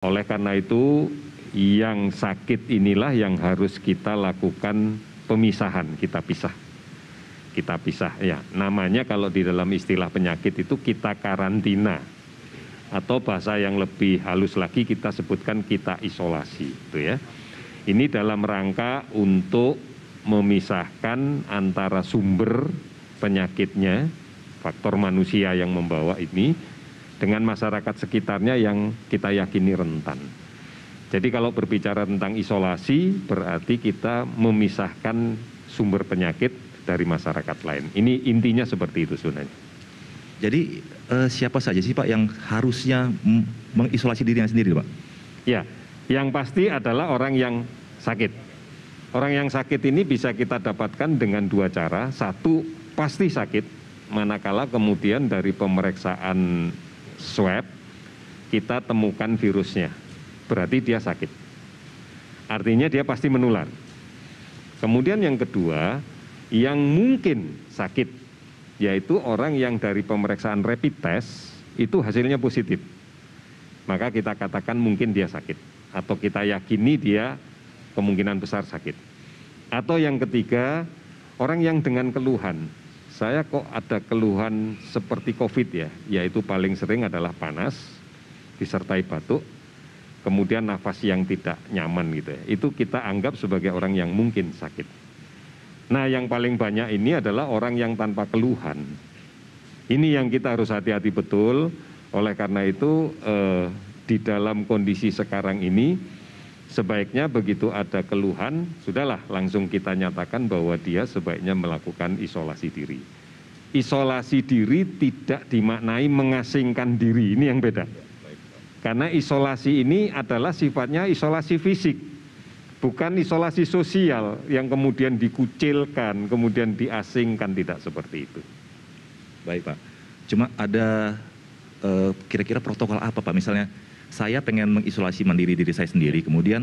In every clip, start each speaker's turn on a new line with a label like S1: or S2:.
S1: oleh karena itu yang sakit inilah yang harus kita lakukan pemisahan kita pisah kita pisah ya namanya kalau di dalam istilah penyakit itu kita karantina atau bahasa yang lebih halus lagi kita sebutkan kita isolasi itu ya ini dalam rangka untuk memisahkan antara sumber penyakitnya faktor manusia yang membawa ini dengan masyarakat sekitarnya yang kita yakini rentan. Jadi kalau berbicara tentang isolasi berarti kita memisahkan sumber penyakit dari masyarakat lain. Ini intinya seperti itu sebenarnya.
S2: Jadi eh, siapa saja sih Pak yang harusnya mengisolasi dirinya sendiri Pak?
S1: Ya, yang pasti adalah orang yang sakit. Orang yang sakit ini bisa kita dapatkan dengan dua cara. Satu, pasti sakit, manakala kemudian dari pemeriksaan swab kita temukan virusnya berarti dia sakit artinya dia pasti menular kemudian yang kedua yang mungkin sakit yaitu orang yang dari pemeriksaan rapid test itu hasilnya positif maka kita katakan mungkin dia sakit atau kita yakini dia kemungkinan besar sakit atau yang ketiga orang yang dengan keluhan saya kok ada keluhan seperti covid ya yaitu paling sering adalah panas disertai batuk kemudian nafas yang tidak nyaman gitu ya itu kita anggap sebagai orang yang mungkin sakit nah yang paling banyak ini adalah orang yang tanpa keluhan ini yang kita harus hati-hati betul oleh karena itu eh, di dalam kondisi sekarang ini sebaiknya begitu ada keluhan sudahlah langsung kita nyatakan bahwa dia sebaiknya melakukan isolasi diri isolasi diri tidak dimaknai mengasingkan diri ini yang beda karena isolasi ini adalah sifatnya isolasi fisik bukan isolasi sosial yang kemudian
S2: dikucilkan kemudian diasingkan tidak seperti itu baik pak cuma ada eh, kira-kira uh, protokol apa Pak? Misalnya saya pengen mengisolasi mandiri diri saya sendiri, iya. kemudian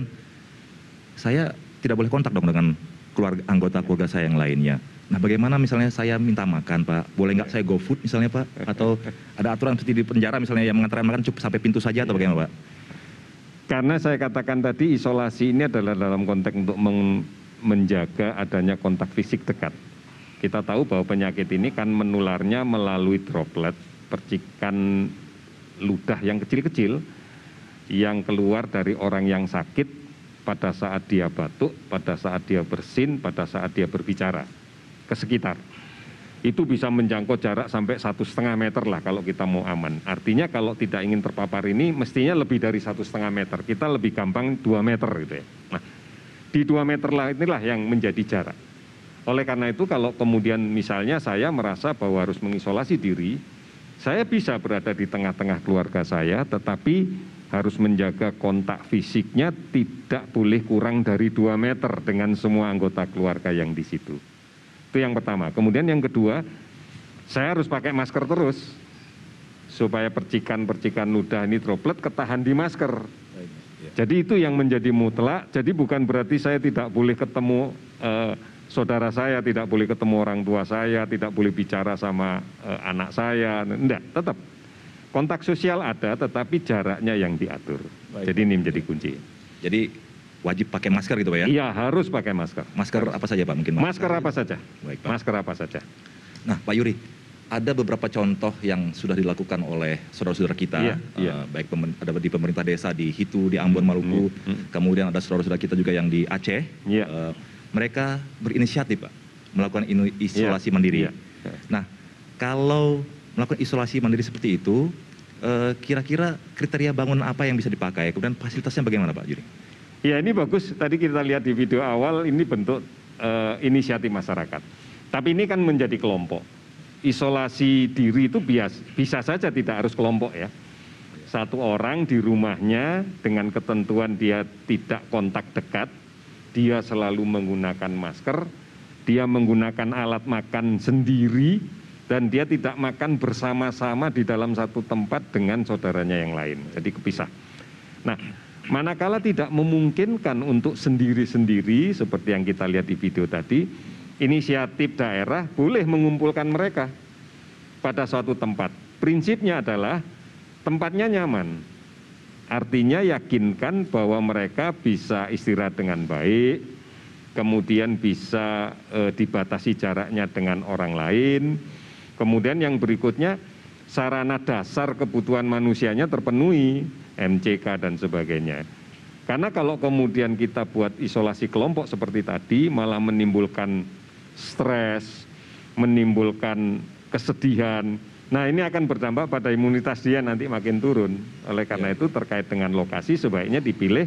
S2: saya tidak boleh kontak dong dengan keluarga anggota keluarga saya yang lainnya. Nah, bagaimana misalnya saya minta makan, Pak? Boleh nggak iya. saya go food misalnya, Pak? Atau ada aturan seperti di penjara misalnya yang mengantarkan makan cukup sampai pintu saja atau bagaimana, Pak?
S1: Karena saya katakan tadi isolasi ini adalah dalam konteks untuk menjaga adanya kontak fisik dekat. Kita tahu bahwa penyakit ini kan menularnya melalui droplet, percikan ludah yang kecil-kecil yang keluar dari orang yang sakit pada saat dia batuk, pada saat dia bersin, pada saat dia berbicara ke sekitar. Itu bisa menjangkau jarak sampai satu setengah meter lah kalau kita mau aman. Artinya kalau tidak ingin terpapar ini mestinya lebih dari satu setengah meter. Kita lebih gampang dua meter gitu ya. Nah, di dua meter lah inilah yang menjadi jarak. Oleh karena itu kalau kemudian misalnya saya merasa bahwa harus mengisolasi diri, saya bisa berada di tengah-tengah keluarga saya, tetapi harus menjaga kontak fisiknya tidak boleh kurang dari 2 meter dengan semua anggota keluarga yang di situ. Itu yang pertama. Kemudian yang kedua, saya harus pakai masker terus supaya percikan-percikan ludah ini droplet ketahan di masker. Jadi itu yang menjadi mutlak. Jadi bukan berarti saya tidak boleh ketemu eh, saudara saya, tidak boleh ketemu orang tua saya, tidak boleh bicara sama eh, anak saya. Enggak, tetap kontak sosial ada tetapi jaraknya yang diatur. Baik. Jadi ini
S2: menjadi kunci. Jadi wajib pakai masker gitu Pak ya? Iya,
S1: harus pakai masker.
S2: Masker apa saja Pak mungkin? Masker, apa saja. Baik, Pak. Masker apa saja. Nah, Pak Yuri, ada beberapa contoh yang sudah dilakukan oleh saudara-saudara kita, iya, uh, iya. baik pemen, ada di pemerintah desa di Hitu, di Ambon, hmm, Maluku, hmm, -hmm. kemudian ada saudara-saudara kita juga yang di Aceh. Iya. Uh, mereka berinisiatif, Pak, melakukan iya, isolasi iya, mandiri. Iya. Nah, kalau melakukan isolasi mandiri seperti itu, Eh, kira-kira kriteria bangunan apa yang bisa dipakai? Kemudian fasilitasnya bagaimana Pak Juri?
S1: Ya ini bagus, tadi kita lihat di video awal ini bentuk uh, inisiatif masyarakat. Tapi ini kan menjadi kelompok. Isolasi diri itu bias, bisa saja tidak harus kelompok ya. Satu orang di rumahnya dengan ketentuan dia tidak kontak dekat, dia selalu menggunakan masker, dia menggunakan alat makan sendiri, dan dia tidak makan bersama-sama di dalam satu tempat dengan saudaranya yang lain, jadi kepisah. Nah, manakala tidak memungkinkan untuk sendiri-sendiri seperti yang kita lihat di video tadi, inisiatif daerah boleh mengumpulkan mereka pada suatu tempat. Prinsipnya adalah tempatnya nyaman. Artinya yakinkan bahwa mereka bisa istirahat dengan baik, kemudian bisa e, dibatasi jaraknya dengan orang lain, kemudian yang berikutnya sarana dasar kebutuhan manusianya terpenuhi MCK dan sebagainya karena kalau kemudian kita buat isolasi kelompok seperti tadi malah menimbulkan stres menimbulkan kesedihan nah ini akan berdampak pada imunitas dia nanti makin turun oleh karena iya. itu terkait dengan lokasi sebaiknya dipilih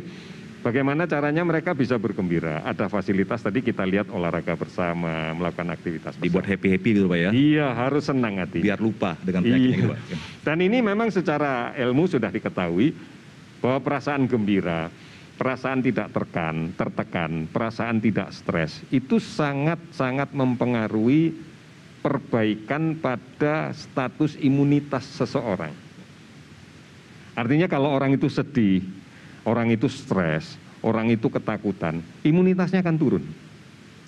S1: bagaimana caranya mereka bisa bergembira. Ada fasilitas tadi kita lihat olahraga bersama, melakukan aktivitas bersama. Dibuat happy-happy dulu gitu, Pak ya? Iya, harus senang hati. Biar lupa dengan iya. penyakitnya iya. gitu Pak. Iya. Dan ini memang secara ilmu sudah diketahui bahwa perasaan gembira, perasaan tidak terkan, tertekan, perasaan tidak stres, itu sangat-sangat mempengaruhi perbaikan pada status imunitas seseorang. Artinya kalau orang itu sedih, orang itu stres, orang itu ketakutan, imunitasnya akan turun.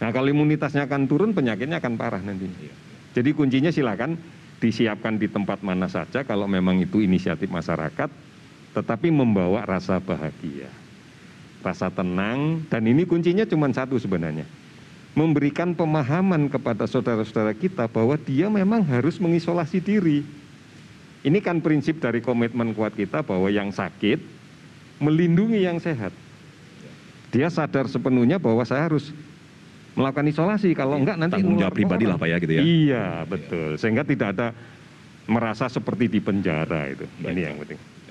S1: Nah kalau imunitasnya akan turun, penyakitnya akan parah nantinya. Jadi kuncinya silakan disiapkan di tempat mana saja kalau memang itu inisiatif masyarakat, tetapi membawa rasa bahagia, rasa tenang, dan ini kuncinya cuma satu sebenarnya. Memberikan pemahaman kepada saudara-saudara kita bahwa dia memang harus mengisolasi diri. Ini kan prinsip dari komitmen kuat kita bahwa yang sakit melindungi yang sehat. Dia sadar sepenuhnya bahwa saya harus melakukan isolasi. Kalau enggak nanti tanggung jawab pribadi lah pak ya gitu ya. Iya betul. Sehingga tidak ada merasa seperti di penjara itu. Ini yang penting.